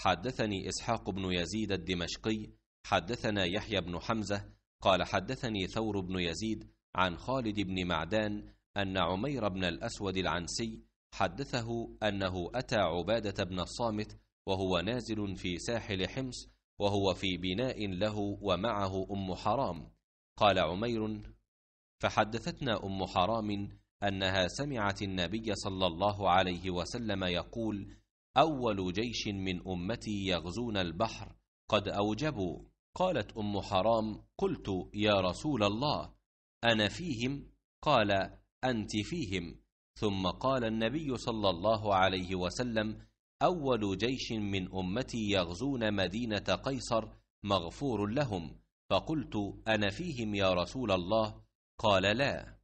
حدثني إسحاق بن يزيد الدمشقي حدثنا يحيى بن حمزة قال حدثني ثور بن يزيد عن خالد بن معدان أن عمير بن الأسود العنسي حدثه أنه أتى عبادة بن الصامت وهو نازل في ساحل حمص وهو في بناء له ومعه أم حرام قال عمير فحدثتنا أم حرام أنها سمعت النبي صلى الله عليه وسلم يقول أول جيش من أمتي يغزون البحر قد أوجبوا قالت أم حرام قلت يا رسول الله أنا فيهم قال أنت فيهم ثم قال النبي صلى الله عليه وسلم أول جيش من أمتي يغزون مدينة قيصر مغفور لهم فقلت أنا فيهم يا رسول الله قال لا